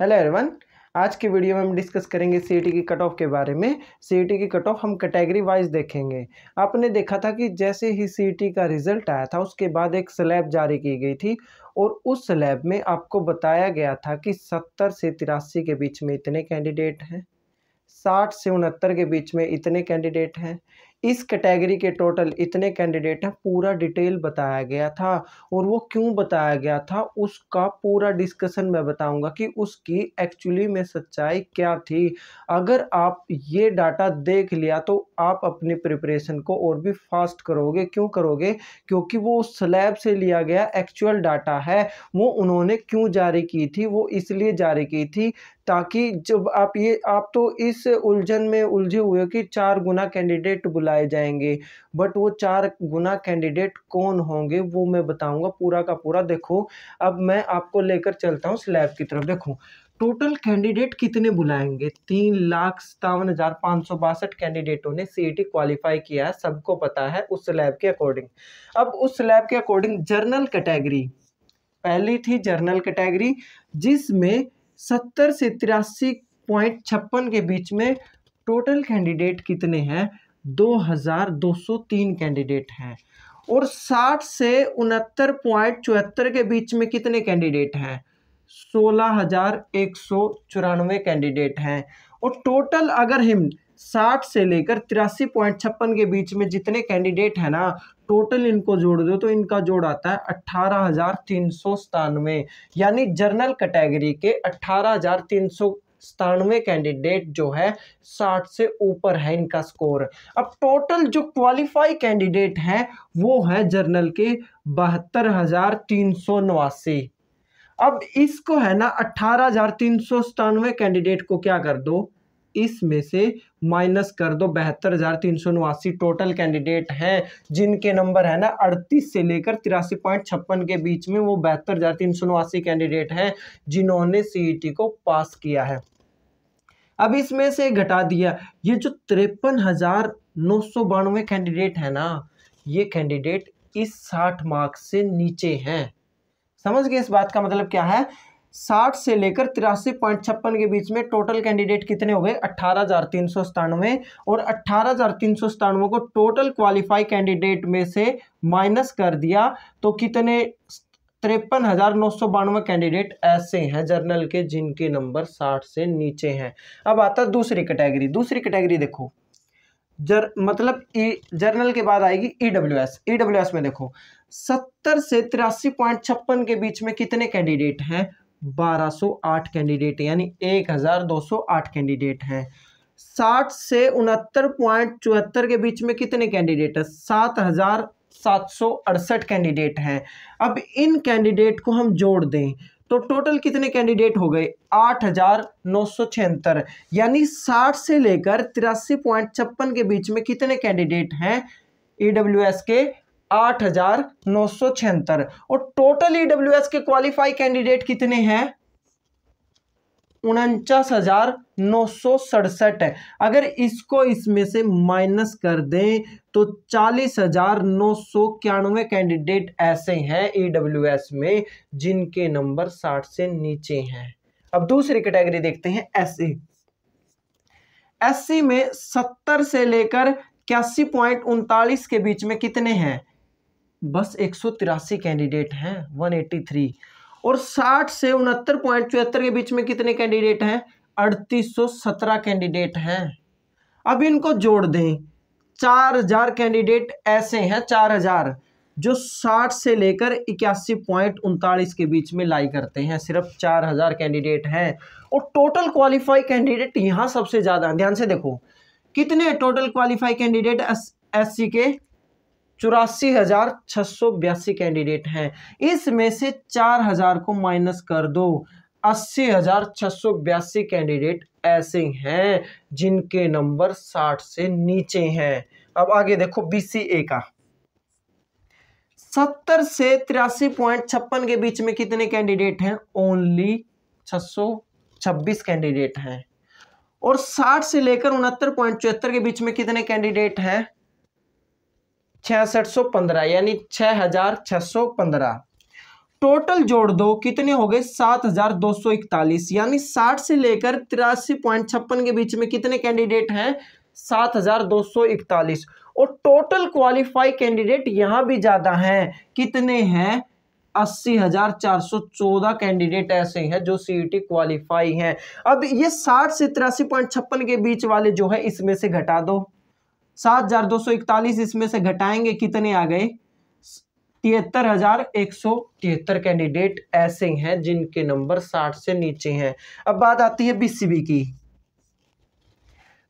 hello everyone आज के video में हम डिस्कस करेंगे सी e की कट ऑफ के बारे में सी e की कट ऑफ हम कैटेगरी वाइज देखेंगे आपने देखा था कि जैसे ही सी e का रिजल्ट आया था उसके बाद एक स्लैब जारी की गई थी और उस स्लैब में आपको बताया गया था कि सत्तर से तिरासी के बीच में इतने कैंडिडेट हैं साठ से उनहत्तर के बीच में इतने कैंडिडेट हैं इस कैटेगरी के टोटल इतने कैंडिडेट हैं पूरा डिटेल बताया गया था और वो क्यों बताया गया था उसका पूरा डिस्कशन मैं बताऊंगा कि उसकी एक्चुअली में सच्चाई क्या थी अगर आप ये डाटा देख लिया तो आप अपनी प्रिपरेशन को और भी फास्ट करोगे क्यों करोगे क्योंकि वो स्लैब से लिया गया एक्चुअल डाटा है वो उन्होंने क्यों जारी की थी वो इसलिए जारी की थी ताकि जब आप ये आप तो इस उलझन में उलझे हुए कि चार गुना कैंडिडेट बुलाए जाएंगे बट वो चार गुना कैंडिडेट कौन होंगे वो मैं बताऊंगा पूरा का पूरा देखो अब मैं आपको लेकर चलता हूँ स्लैब की तरफ देखो टोटल कैंडिडेट कितने बुलाएंगे तीन लाख सत्तावन हज़ार पाँच सौ बासठ कैंडिडेटों ने सी टी क्वालिफाई किया है सबको पता है उस स्लैब के अकॉर्डिंग अब उस स्लैब के अकॉर्डिंग जर्नल कैटेगरी पहली थी जर्नल कैटेगरी जिसमें सत्तर से तिरासी पॉइंट छप्पन के बीच में टोटल कैंडिडेट कितने हैं 2203 कैंडिडेट हैं और 60 से उनहत्तर पॉइंट चौहत्तर के बीच में कितने कैंडिडेट हैं सोलह हजार एक सौ चौरानवे कैंडिडेट हैं और टोटल अगर हिम 60 से लेकर तिरासी पॉइंट छप्पन के बीच में जितने कैंडिडेट हैं ना टोटल इनको जोड़ दो तो इनका जोड़ आता है अट्ठारह हजार तीन सौ सतानवे यानी जर्नल कैटेगरी के अट्ठारह हजार तीन सौ सतानवे कैंडिडेट जो है साठ से ऊपर है इनका स्कोर अब टोटल जो क्वालिफाई कैंडिडेट हैं वो है जर्नल के बहत्तर हज़ार तीन सौ नवासी अब इसको है ना अट्ठारह हज़ार तीन सौ सतानवे कैंडिडेट को क्या कर दो इसमें से माइनस कर दो बहत्तर हज़ार तीन सौ नवासी टोटल कैंडिडेट हैं जिनके नंबर है ना अड़तीस से लेकर तिरासी पॉइंट छप्पन के बीच में वो बहत्तर हज़ार तीन सौ नवासी कैंडिडेट हैं जिन्होंने सीईटी e को पास किया है अब इसमें से घटा दिया ये जो तिरपन हज़ार नौ सौ बानवे कैंडिडेट है ना ये कैंडिडेट इस साठ मार्क्स से नीचे हैं समझ गए इस बात का मतलब क्या है साठ से लेकर तिरासी पॉइंट छप्पन के बीच में टोटल कैंडिडेट कितने हो गए अट्ठारह हज़ार तीन सौ सतानवे और अट्ठारह हज़ार तीन सौ सतानवे को टोटल क्वालिफाई कैंडिडेट में से माइनस कर दिया तो कितने तिरपन हज़ार नौ सौ बानवे कैंडिडेट ऐसे हैं जर्नल के जिनके नंबर साठ से नीचे हैं अब आता दूसरी कैटेगरी दूसरी कैटेगरी देखो जर मतलब ई जर्नल के बाद आएगी E W S E W S में देखो सत्तर से तिरासी पॉइंट छप्पन के बीच में कितने कैंडिडेट हैं 1208 कैंडिडेट यानी 1208 कैंडिडेट हैं 60 से उनहत्तर पॉइंट चौहत्तर के बीच में कितने कैंडिडेट हैं सात हज़ार सात सौ अड़सठ कैंडिडेट हैं अब इन कैंडिडेट को हम जोड़ दें तो टोटल कितने कैंडिडेट हो गए आठ हज़ार नौ सौ छिहत्तर यानी साठ से लेकर तिरासी पॉइंट छप्पन के बीच में कितने कैंडिडेट हैं ई के आठ हजार नौ सौ छिहत्तर और टोटल ईडब्ल्यू एस के क्वालिफाई कैंडिडेट कितने हैं उनचास हजार नौ सौ सड़सठ है अगर इसको इसमें से माइनस कर दें तो चालीस हजार नौ सौ इक्यानवे कैंडिडेट ऐसे हैं ईडब्ल्यूएस e में जिनके नंबर साठ से नीचे हैं अब दूसरी कैटेगरी देखते हैं एस एससी में सत्तर से लेकर इक्यासी पॉइंट उनतालीस के बीच में कितने हैं बस एक कैंडिडेट हैं 183 और 60 से उनहत्तर पॉइंट चौहत्तर के बीच में कितने कैंडिडेट हैं सत्रह कैंडिडेट हैं अब इनको जोड़ दें 4000 कैंडिडेट ऐसे हैं 4000 जो 60 से लेकर इक्यासी पॉइंट उनतालीस के बीच में लाई करते हैं सिर्फ 4000 कैंडिडेट हैं और टोटल क्वालिफाई कैंडिडेट यहाँ सबसे ज़्यादा ध्यान से देखो कितने टोटल क्वालिफाई कैंडिडेट एस के चौरासी हज़ार छह सौ बयासी कैंडिडेट हैं इसमें से चार हज़ार को माइनस कर दो अस्सी हज़ार छह सौ बयासी कैंडिडेट ऐसे हैं जिनके नंबर साठ से नीचे हैं अब आगे देखो बीसीए का सत्तर से तिरासी पॉइंट छप्पन के बीच में कितने कैंडिडेट हैं ओनली छह सौ छब्बीस कैंडिडेट हैं और साठ से लेकर उनहत्तर पॉइंट चौहत्तर के बीच में कितने कैंडिडेट हैं छियासठ सौ पंद्रह यानी छह हजार छः सौ पंद्रह टोटल जोड़ दो कितने हो गए सात हजार दो सौ इकतालीस यानी साठ से लेकर तिरासी पॉइंट छप्पन के बीच में कितने कैंडिडेट हैं सात हजार दो सौ इकतालीस और टोटल क्वालिफाई कैंडिडेट यहां भी ज़्यादा हैं कितने हैं अस्सी हजार चार सौ चौदह कैंडिडेट ऐसे हैं जो सी टी क्वालिफाई है अब ये साठ से तिरासी पॉइंट छप्पन के बीच वाले जो है इसमें से घटा दो सात हजार दो सौ इकतालीस इसमें से घटाएंगे कितने आ गए तिहत्तर हजार एक सौ तिहत्तर कैंडिडेट ऐसे हैं जिनके नंबर साठ से नीचे हैं अब बात आती है बीसीबी की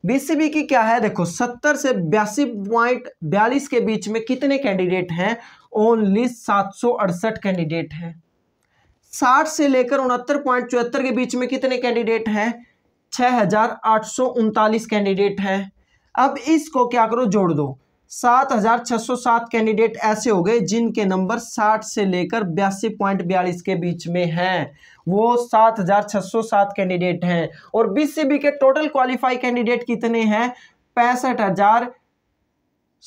बीसीबी की क्या है देखो सत्तर से बयासी पॉइंट बयालीस के बीच में कितने कैंडिडेट हैं ओनली सात सौ अड़सठ कैंडिडेट हैं साठ से लेकर उनहत्तर पॉइंट चौहत्तर के बीच में कितने कैंडिडेट हैं छह हजार आठ सौ उनतालीस कैंडिडेट हैं अब इसको क्या करो जोड़ दो सात हजार छह सौ सात कैंडिडेट ऐसे हो गए जिनके नंबर साठ से लेकर बयासी पॉइंट बयालीस के बीच में हैं वो सात हजार छह सौ सात कैंडिडेट हैं और बीसीबी के टोटल क्वालिफाई कैंडिडेट कितने हैं पैंसठ हजार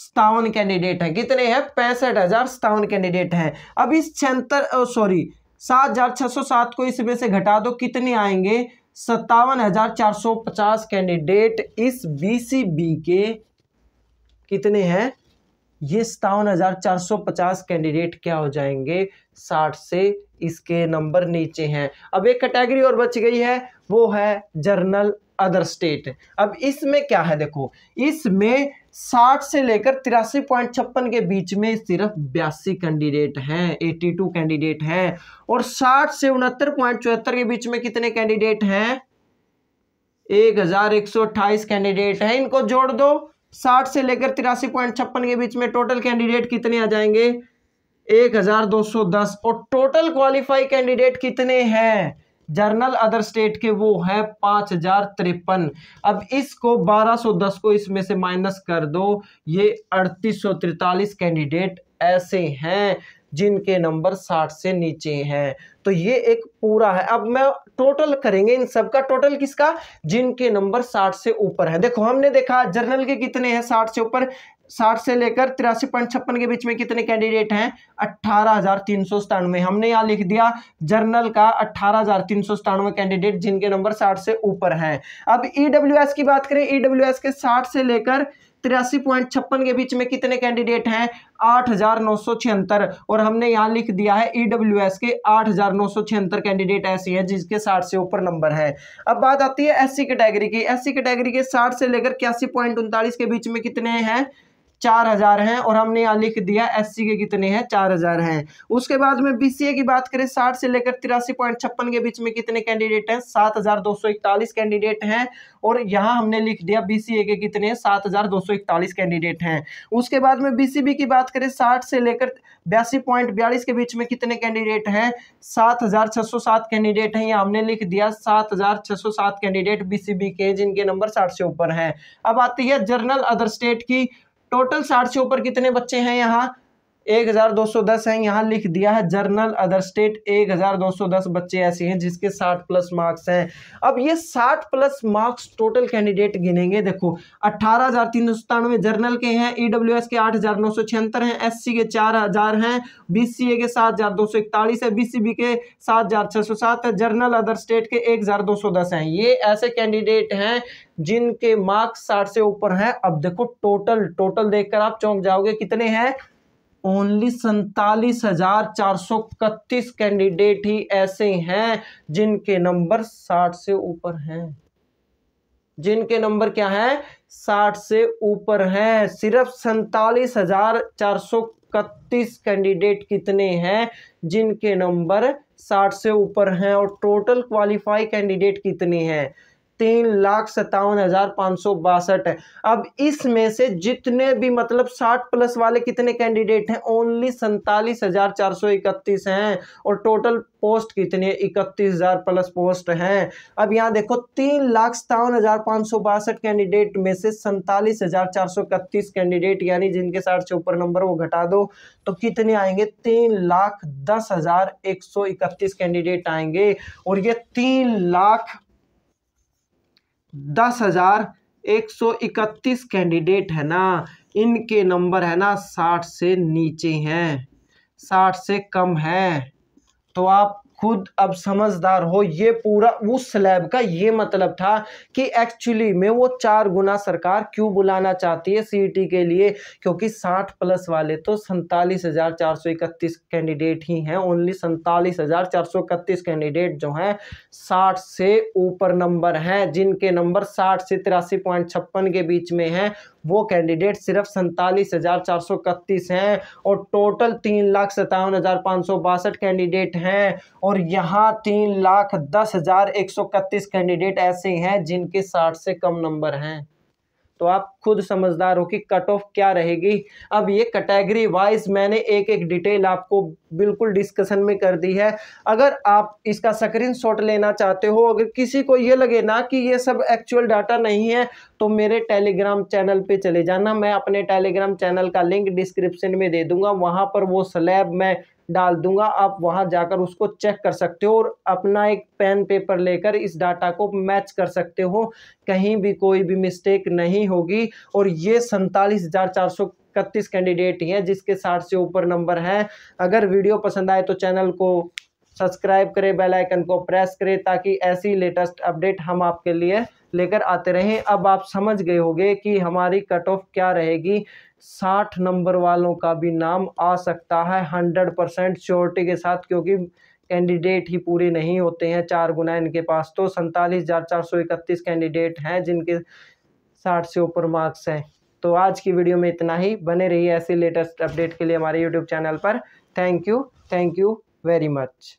सतावन कैंडिडेट हैं कितने हैं पैंसठ हजार सतावन कैंडिडेट हैं अब इस छहत्तर सॉरी सात हजार छह सौ सात को इसमें से घटा दो कितने आएंगे सत्तावन हजार चार सौ पचास कैंडिडेट इस बीसीबी के कितने हैं ये सत्तावन हजार चार सौ पचास कैंडिडेट क्या हो जाएंगे साठ से इसके नंबर नीचे हैं अब एक कैटेगरी और बच गई है वो है जर्नल अदर स्टेट अब इसमें क्या है देखो इसमें साठ से लेकर तिरासी पॉइंट छप्पन के बीच में सिर्फ बयासी कैंडिडेट हैं एटी टू कैंडिडेट हैं और साठ से उनहत्तर पॉइंट चौहत्तर के बीच में कितने कैंडिडेट हैं एक हजार एक सौ अट्ठाईस कैंडिडेट हैं इनको जोड़ दो साठ से लेकर तिरासी पॉइंट छप्पन के बीच में टोटल कैंडिडेट कितने आ जाएंगे एक हजार दो सौ दस और टोटल क्वालिफाई कैंडिडेट कितने हैं जर्नल अदर स्टेट के वो हैं पाँच हजार तिरपन अब इसको 1210 को इसमें से माइनस कर दो ये अड़तीस सौ तिरतालीस कैंडिडेट ऐसे हैं जिनके नंबर 60 से नीचे हैं तो ये एक पूरा है अब मैं टोटल करेंगे इन सबका टोटल किसका जिनके नंबर 60 से ऊपर है देखो हमने देखा जर्नल के कितने हैं 60 से ऊपर साठ से लेकर तिरासी पॉइंट छप्पन के बीच में कितने कैंडिडेट हैं अट्ठारह हजार तीन सौ सतानवे हमने यहाँ लिख दिया जर्नल का अट्ठारह हजार तीन सौ सतानवे कैंडिडेट जिनके नंबर साठ से ऊपर हैं अब ईडब्ल्यू e की बात करें ई e के साठ से लेकर तिरासी पॉइंट छप्पन के बीच में कितने कैंडिडेट हैं आठ हज़ार नौ सौ छिहत्तर और हमने यहाँ लिख दिया है ईडब्ल्यू e एस के आठ हज़ार नौ सौ छिहत्तर कैंडिडेट ऐसे हैं जिसके साठ से ऊपर नंबर हैं अब बात आती है एससी कैटेगरी की एससी कैटेगरी के साठ से लेकर इक्यासी पॉइंट उनतालीस के बीच में कितने हैं चार हज़ार है और हमने यहाँ लिख दिया एससी के कितने हैं चार हज़ार है उसके बाद में बीसीए की बात करें साठ से लेकर तिरासी पॉइंट छप्पन के बीच में कितने कैंडिडेट हैं सात हज़ार दो सौ इकतालीस कैंडिडेट हैं और यहाँ हमने लिख दिया बीसीए के कितने सात हज़ार दो सौ इकतालीस कैंडिडेट हैं उसके बाद में बीसीबी की बात करें साठ से लेकर बयासी पॉइंट बयालीस के बीच में कितने कैंडिडेट हैं सात हज़ार छः सौ सात कैंडिडेट हैं ये हमने लिख दिया सात हज़ार छः सौ सात कैंडिडेट बीसीबी के जिनके नंबर साठ से ऊपर हैं अब आती है जर्नल अदर स्टेट की टोटल साठ से ऊपर कितने बच्चे हैं यहाँ एक हज़ार दो सौ दस है यहाँ लिख दिया है जर्नल अदर स्टेट एक हज़ार दो सौ दस बच्चे ऐसे हैं जिसके साठ प्लस मार्क्स हैं अब ये साठ प्लस मार्क्स टोटल कैंडिडेट गिनेंगे देखो अट्ठारह हज़ार तीन सौ सत्तानवे जर्नल के हैं ई डब्ल्यू एस के आठ हज़ार नौ सौ छिहत्तर हैं एस सी के चार हज़ार हैं बी सी ए के सात हज़ार दो सौ इकतालीस है बी सी बी के सात हज़ार छः सौ सात है जर्नल अदर स्टेट के एक हज़ार दो सौ दस हैं ये ऐसे कैंडिडेट हैं जिनके मार्क्स साठ से ऊपर हैं अब देखो टोटल टोटल देखकर आप चौंक जाओगे कितने हैं ओनली सैतालीस हजार चार सौ इकतीस कैंडिडेट ही ऐसे हैं जिनके नंबर साठ से ऊपर हैं जिनके नंबर क्या है साठ से ऊपर हैं सिर्फ सैतालीस हजार चार सौ इकतीस कैंडिडेट कितने हैं जिनके नंबर साठ से ऊपर हैं और टोटल क्वालिफाई कैंडिडेट कितने हैं तीन लाख सत्तावन हज़ार पाँच सौ बासठ है अब इसमें से जितने भी मतलब साठ प्लस वाले कितने कैंडिडेट हैं ओनली सैतालीस हज़ार चार सौ इकतीस हैं और टोटल पोस्ट कितने इकतीस हज़ार प्लस पोस्ट हैं अब यहाँ देखो तीन लाख सत्तावन हज़ार पाँच सौ बासठ कैंडिडेट में से सैतालीस हज़ार चार सौ इकतीस कैंडिडेट यानी जिनके साठ से ऊपर नंबर वो घटा दो तो कितने आएंगे तीन लाख दस हज़ार एक सौ इकतीस कैंडिडेट आएंगे और ये तीन लाख दस हज़ार एक सौ इकतीस कैंडिडेट है ना इनके नंबर है ना साठ से नीचे हैं साठ से कम हैं तो आप खुद अब समझदार हो ये पूरा उस स्लैब का ये मतलब था कि एक्चुअली में वो चार गुना सरकार क्यों बुलाना चाहती है सीईटी e के लिए क्योंकि 60 प्लस वाले तो सैंतालीस हज़ार चार सौ इकतीस कैंडिडेट ही हैं ओनली सैंतालीस हज़ार चार सौ इकतीस कैंडिडेट जो हैं 60 से ऊपर नंबर हैं जिनके नंबर 60 से तिरासी पॉइंट छप्पन के बीच में हैं वो कैंडिडेट सिर्फ सैंतालीस हज़ार चार सौ इकतीस हैं और टोटल तीन लाख सत्तावन हज़ार पाँच सौ बासठ कैंडिडेट हैं और और यहाँ तीन लाख दस हजार एक सौ इकतीस कैंडिडेट ऐसे हैं जिनके साठ से कम नंबर हैं तो आप खुद समझदार हो कि कट ऑफ क्या रहेगी अब ये कैटेगरी वाइज मैंने एक एक डिटेल आपको बिल्कुल डिस्कशन में कर दी है अगर आप इसका स्क्रीन शॉट लेना चाहते हो अगर किसी को ये लगे ना कि ये सब एक्चुअल डाटा नहीं है तो मेरे टेलीग्राम चैनल पे चले जाना मैं अपने टेलीग्राम चैनल का लिंक डिस्क्रिप्शन में दे दूंगा वहाँ पर वो स्लैब मैं डाल दूंगा आप वहां जाकर उसको चेक कर सकते हो और अपना एक पेन पेपर लेकर इस डाटा को मैच कर सकते हो कहीं भी कोई भी मिस्टेक नहीं होगी और ये सैंतालीस हज़ार चार सौ इकतीस कैंडिडेट ही हैं जिसके साठ से ऊपर नंबर हैं अगर वीडियो पसंद आए तो चैनल को सब्सक्राइब करें बेल आइकन को प्रेस करें ताकि ऐसी लेटेस्ट अपडेट हम आपके लिए लेकर आते रहें अब आप समझ गए होंगे कि हमारी कट ऑफ क्या रहेगी साठ नंबर वालों का भी नाम आ सकता है हंड्रेड परसेंट श्योरिटी के साथ क्योंकि कैंडिडेट ही पूरे नहीं होते हैं चार गुना इनके पास तो सैंतालीस हज़ार चार सौ इकतीस कैंडिडेट हैं जिनके साठ से ऊपर मार्क्स हैं तो आज की वीडियो में इतना ही बने रहिए ऐसे लेटेस्ट अपडेट के लिए हमारे यूट्यूब चैनल पर thank you thank you very much